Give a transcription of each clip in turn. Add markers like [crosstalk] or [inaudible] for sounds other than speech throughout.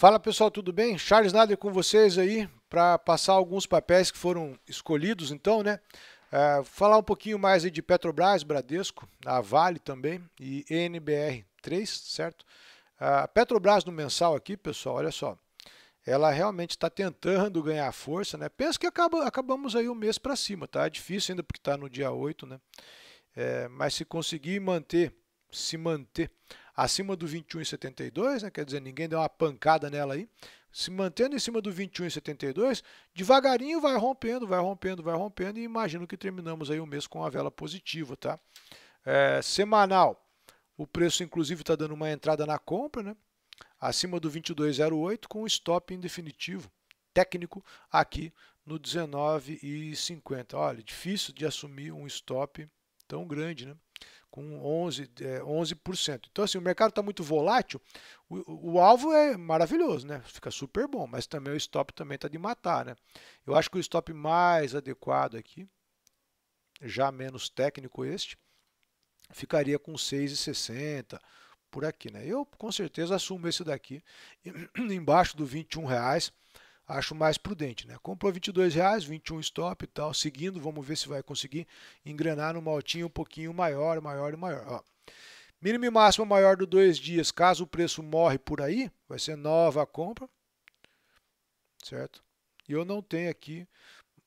Fala pessoal, tudo bem? Charles Nader com vocês aí para passar alguns papéis que foram escolhidos, então, né? Uh, falar um pouquinho mais aí de Petrobras, Bradesco, a Vale também e NBR 3, certo? A Petrobras no mensal aqui, pessoal, olha só. Ela realmente está tentando ganhar força, né? Penso que acaba, acabamos aí o um mês para cima, tá? É difícil ainda porque está no dia 8, né? É, mas se conseguir manter, se manter acima do 21,72, né? quer dizer, ninguém deu uma pancada nela aí, se mantendo em cima do 21,72, devagarinho vai rompendo, vai rompendo, vai rompendo, e imagino que terminamos aí o mês com a vela positiva, tá? É, semanal, o preço inclusive está dando uma entrada na compra, né? acima do 22,08 com stop em definitivo técnico aqui no 19,50. Olha, difícil de assumir um stop tão grande, né? com 11%. É, 11%. Então, assim, o mercado está muito volátil, o, o, alvo é maravilhoso, né? Fica super bom, mas também o stop também está de matar, né? Eu acho que o stop mais adequado aqui, já menos técnico este, ficaria com 6,60 por aqui, né? Eu com certeza assumo esse daqui [clears throat] embaixo do 21 reais acho mais prudente. Né? Comprou 22 reais, 21 stop e tal, seguindo, vamos ver se vai conseguir engrenar numa altinha um pouquinho maior, maior e maior. Ó. Mínimo e máximo maior do dois dias, caso o preço morre por aí, vai ser nova compra, certo? E eu não tenho aqui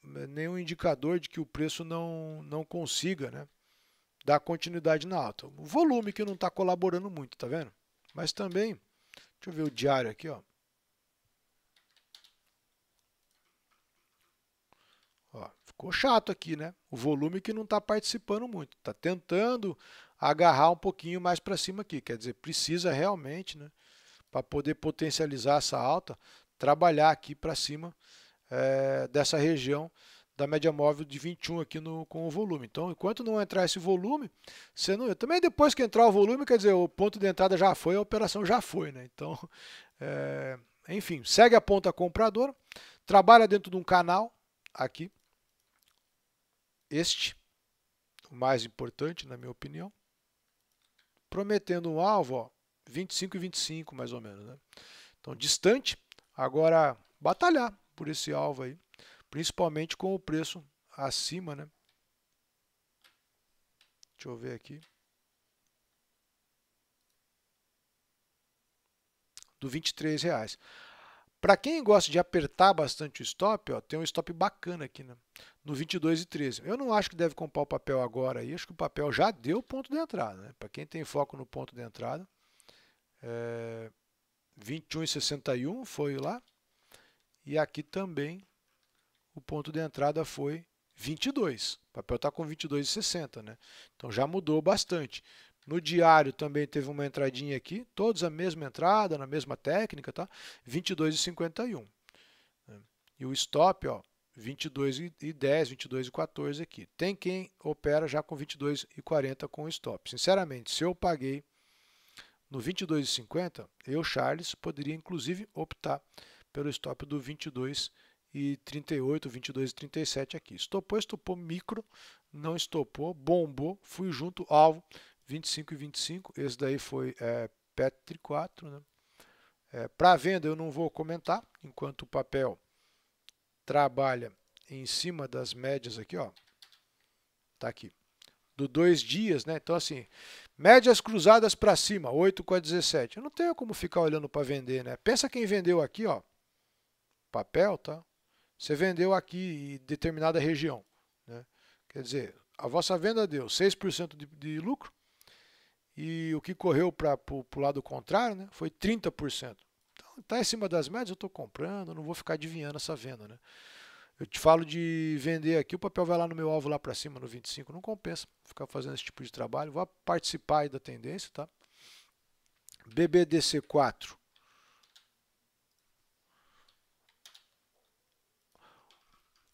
né, nenhum indicador de que o preço não, não consiga né, dar continuidade na alta. O volume que não está colaborando muito, tá vendo? Mas também, deixa eu ver o diário aqui, ó. Ficou chato aqui, né? O volume que não está participando muito, está tentando agarrar um pouquinho mais para cima aqui. Quer dizer, precisa realmente, né? Para poder potencializar essa alta, trabalhar aqui para cima é, dessa região da média móvel de 21 aqui no, com o volume. Então, enquanto não entrar esse volume, você não, também depois que entrar o volume, quer dizer, o ponto de entrada já foi, a operação já foi. Né? Então, é, [laughs] enfim, segue a ponta compradora, trabalha dentro de um canal aqui, este, o mais importante, na minha opinião, prometendo um alvo, ó, 25 e 25, mais ou menos. Né? Então, distante, agora batalhar por esse alvo aí, principalmente com o preço acima, né? Deixa eu ver aqui. Do 23 reais. Para quem gosta de apertar bastante o stop, ó, tem um stop bacana aqui né? no 22 e 13. Eu não acho que deve comprar o papel agora aí, acho que o papel já deu o ponto de entrada. Né? Para quem tem foco no ponto de entrada, é, eh, 61 foi lá. E aqui também o ponto de entrada foi 22. O papel está com 22 e né? Então já mudou bastante. No diário também teve uma entradinha aqui, todos a mesma entrada, na mesma técnica, tá? 22,51. Né? E o stop, ó, 22,10, e e aqui. Tem quem opera já com 22,40 e com stop. Sinceramente, se eu paguei no 22,50, e eu, Charles, poderia inclusive optar pelo stop do 22,38, e e aqui. Estopou, estopou micro, não estopou, bombou, fui junto alvo 25 e 25. Esse daí foi é, Petri 4. Né? É, Para venda eu não vou comentar, enquanto o papel trabalha em cima das médias aqui, ó. Tá aqui. Do dois dias, né? Então, assim, médias cruzadas para cima, 8 com a 17. Eu não tenho como ficar olhando para vender, né? Pensa quem vendeu aqui, ó. Papel, tá? Você vendeu aqui em determinada região. Né? Quer dizer, a vossa venda deu 6% de, de lucro, e o que correu para o lado contrário né, foi 30%. Então, está em cima das médias, eu estou comprando, não vou ficar adivinhando essa venda. Né? Eu te falo de vender aqui, o papel vai lá no meu alvo lá para cima, no 25, não compensa ficar fazendo esse tipo de trabalho. Vou participar da tendência, tá? BBDC4.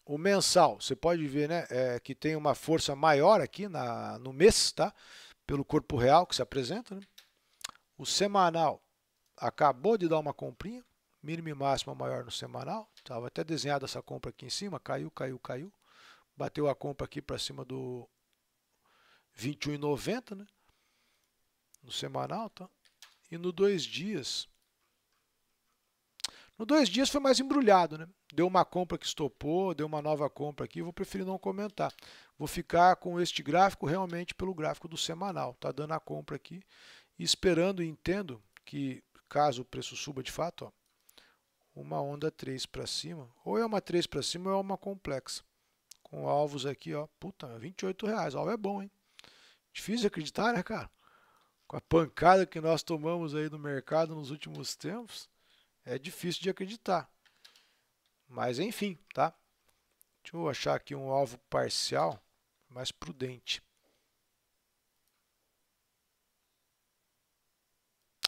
O mensal, você pode ver né, é, que tem uma força maior aqui na, no mês, tá? pelo corpo real que se apresenta. Né? O semanal acabou de dar uma comprinha, mínimo e máximo maior no semanal. Estava até desenhada essa compra aqui em cima, caiu, caiu, caiu. Bateu a compra aqui para cima do 21,90, né? No semanal, tá? E no dois dias. No dois dias foi mais embrulhado, né? deu uma compra que estopou, deu uma nova compra aqui, vou preferir não comentar. Vou ficar com este gráfico realmente pelo gráfico do semanal. Está dando a compra aqui, esperando e entendo que caso o preço suba de fato, ó, uma onda 3 para cima, ou é uma 3 para cima ou é uma complexa. Com alvos aqui, ó, puta, 28 reais, alvo é bom, hein? Difícil acreditar, né, cara? Com a pancada que nós tomamos aí no mercado nos últimos tempos, é difícil de acreditar. Mas enfim, tá? Deixa eu achar aqui um alvo parcial mais prudente.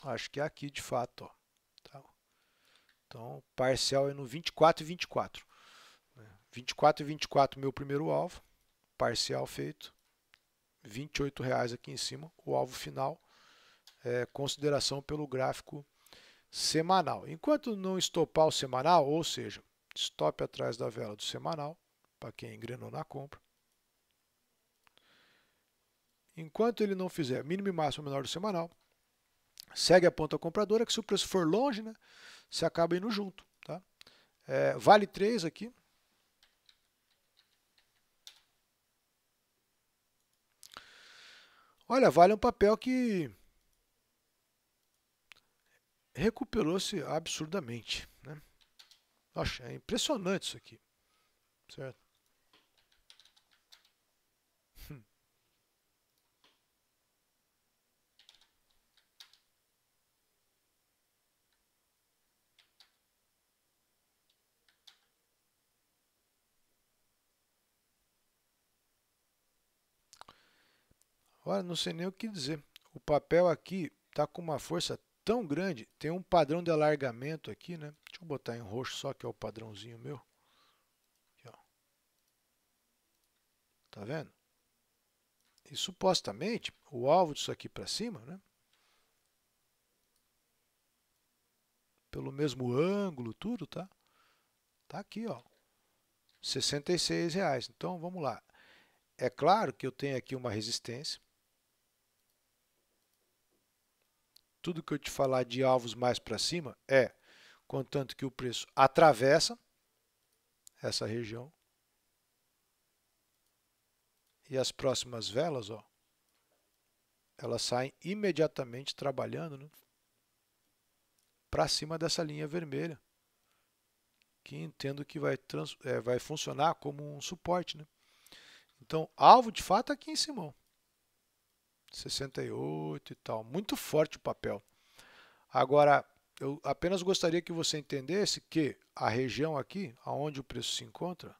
Acho que é aqui de fato. Ó. Tá? Então, parcial é no 24 e 24. 24 e 24 né? meu primeiro alvo, parcial feito. R$ 28,00 aqui em cima, o alvo final. É, consideração pelo gráfico semanal. Enquanto não estopar o semanal, ou seja, stop atrás da vela do semanal, para quem engrenou na compra. Enquanto ele não fizer mínimo e máximo menor do semanal, segue a ponta compradora, que se o preço for longe, né, você acaba indo junto. Tá? É, vale 3 aqui. Olha, vale um papel que recuperou-se absurdamente. Né? Nossa, é impressionante isso aqui. Certo? Hum. Olha, não sei nem o que dizer. O papel aqui está com uma força tão grande, tem um padrão de alargamento aqui, né? Deixa eu botar em roxo só, que é o padrãozinho meu. Aqui, ó. Tá vendo? E supostamente, o alvo disso aqui para cima, né? Pelo mesmo ângulo, tudo, tá? Tá aqui, ó. R$ reais. Então, vamos lá. É claro que eu tenho aqui uma resistência. Tudo que eu te falar de alvos mais para cima é contanto que o preço atravessa essa região. E as próximas velas, ó, elas saem imediatamente trabalhando né, para cima dessa linha vermelha, que entendo que vai, trans, é, vai funcionar como um suporte. Né? Então, alvo de fato é aqui em Simão. 68 e tal. Muito forte o papel. Agora, eu apenas gostaria que você entendesse que a região aqui, aonde o preço se encontra,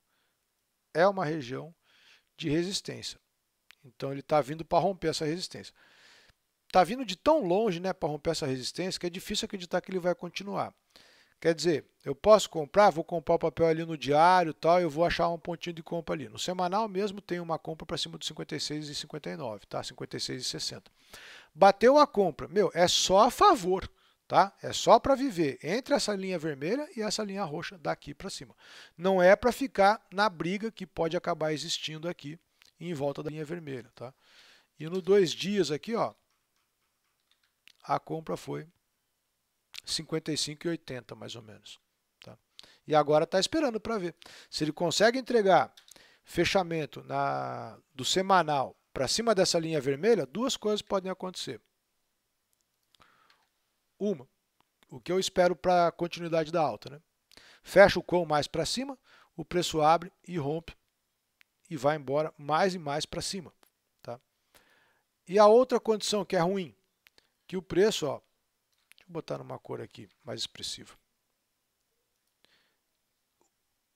é uma região de resistência. Então ele está vindo para romper essa resistência. Está vindo de tão longe né, para romper essa resistência que é difícil acreditar que ele vai continuar. Quer dizer, eu posso comprar, vou comprar o papel ali no diário tal, eu vou achar um pontinho de compra ali. No semanal mesmo tem uma compra para cima dos 56,59, e tá? 56 e Bateu a compra, meu, é só a favor. Tá? É só para viver entre essa linha vermelha e essa linha roxa daqui para cima. Não é para ficar na briga que pode acabar existindo aqui em volta da linha vermelha. Tá? E no dois dias aqui, ó, a compra foi 55,80 mais ou menos. Tá? E agora está esperando para ver. Se ele consegue entregar fechamento na, do semanal para cima dessa linha vermelha, duas coisas podem acontecer. Uma, o que eu espero para a continuidade da alta. Né? Fecha o cão mais para cima, o preço abre e rompe e vai embora mais e mais para cima. Tá? E a outra condição que é ruim, que o preço, ó, deixa eu botar numa cor aqui mais expressiva.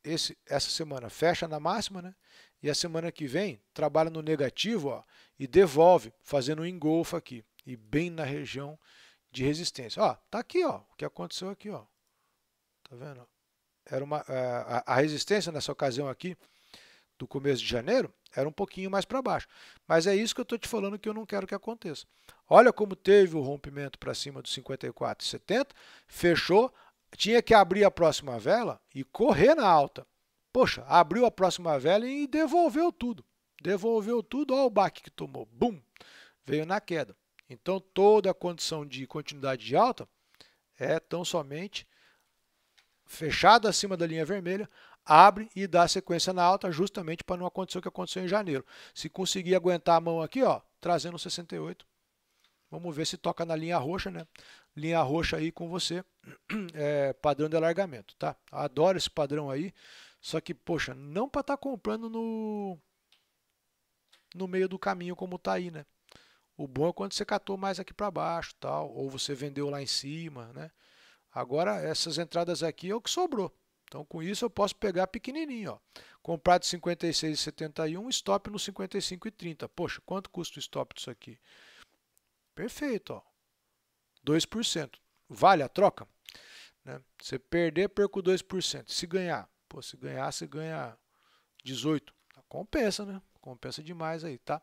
Esse, essa semana fecha na máxima, né? E a semana que vem trabalha no negativo, ó, e devolve, fazendo um engolfo aqui e bem na região de resistência. Ó, tá aqui, ó, o que aconteceu aqui, ó. Tá vendo? Era uma é, a, a resistência nessa ocasião aqui do começo de janeiro era um pouquinho mais para baixo. Mas é isso que eu estou te falando que eu não quero que aconteça. Olha como teve o rompimento para cima dos 54,70, fechou, tinha que abrir a próxima vela e correr na alta. Poxa, abriu a próxima vela e devolveu tudo. Devolveu tudo, olha o baque que tomou. Bum! Veio na queda. Então, toda a condição de continuidade de alta é tão somente fechada acima da linha vermelha, abre e dá sequência na alta justamente para não acontecer o que aconteceu em janeiro. Se conseguir aguentar a mão aqui, ó, trazendo 68, vamos ver se toca na linha roxa, né? Linha roxa aí com você, [clears throat] é, padrão de alargamento, tá? Adoro esse padrão aí, só que, poxa, não para estar tá comprando no, no meio do caminho como está aí, né? O bom é quando você catou mais aqui para baixo, tal, ou você vendeu lá em cima, né? Agora essas entradas aqui é o que sobrou. Então com isso eu posso pegar pequenininho, ó. Comprar de 56,71, stop no 55,30. Poxa, quanto custa o stop disso aqui? Perfeito, ó. 2%. Vale a troca? Né? Você perder, perco 2%. Se ganhar, pô, se ganhar, você ganha 18. Compensa, né? Compensa demais aí, tá?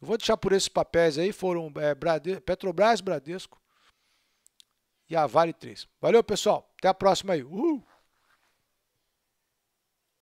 Eu vou deixar por esses papéis aí, foram é, Brade... Petrobras, Bradesco e a Vale 3. Valeu, pessoal. Até a próxima aí. Uhul!